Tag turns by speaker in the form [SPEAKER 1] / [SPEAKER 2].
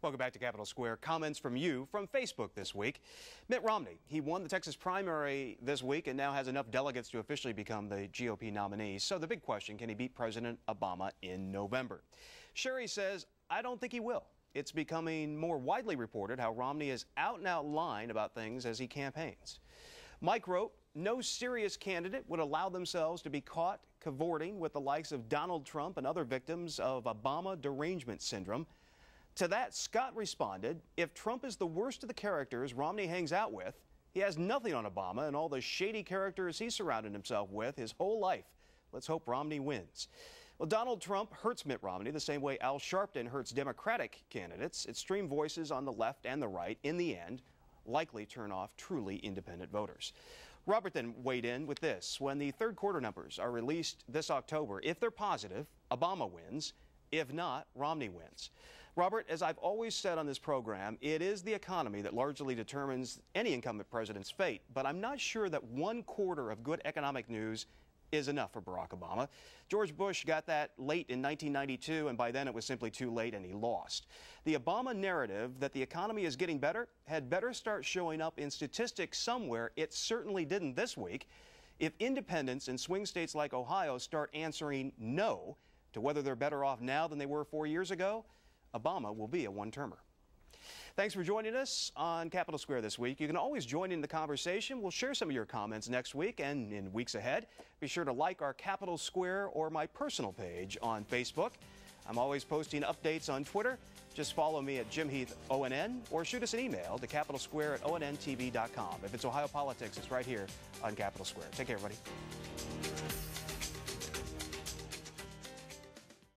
[SPEAKER 1] Welcome back to Capitol Square. Comments from you from Facebook this week. Mitt Romney, he won the Texas primary this week and now has enough delegates to officially become the GOP nominee. So the big question, can he beat President Obama in November? Sherry says, I don't think he will. It's becoming more widely reported how Romney is out and out lying about things as he campaigns. Mike wrote, no serious candidate would allow themselves to be caught cavorting with the likes of Donald Trump and other victims of Obama derangement syndrome. To that, Scott responded If Trump is the worst of the characters Romney hangs out with, he has nothing on Obama and all the shady characters he surrounded himself with his whole life. Let's hope Romney wins. Well, Donald Trump hurts Mitt Romney the same way Al Sharpton hurts Democratic candidates. Extreme voices on the left and the right, in the end, likely turn off truly independent voters. Robert then weighed in with this. When the third quarter numbers are released this October, if they're positive, Obama wins. If not, Romney wins. Robert, as I've always said on this program, it is the economy that largely determines any incumbent president's fate, but I'm not sure that one quarter of good economic news is enough for Barack Obama. George Bush got that late in 1992, and by then it was simply too late and he lost. The Obama narrative that the economy is getting better had better start showing up in statistics somewhere. It certainly didn't this week. If independents in swing states like Ohio start answering no to whether they're better off now than they were four years ago, Obama will be a one termer. Thanks for joining us on Capitol Square this week. You can always join in the conversation. We'll share some of your comments next week and in weeks ahead. Be sure to like our Capitol Square or my personal page on Facebook. I'm always posting updates on Twitter. Just follow me at Jim Heath ONN or shoot us an email to Capitol Square at ONNTV.com. If it's Ohio politics, it's right here on Capitol Square. Take care, everybody.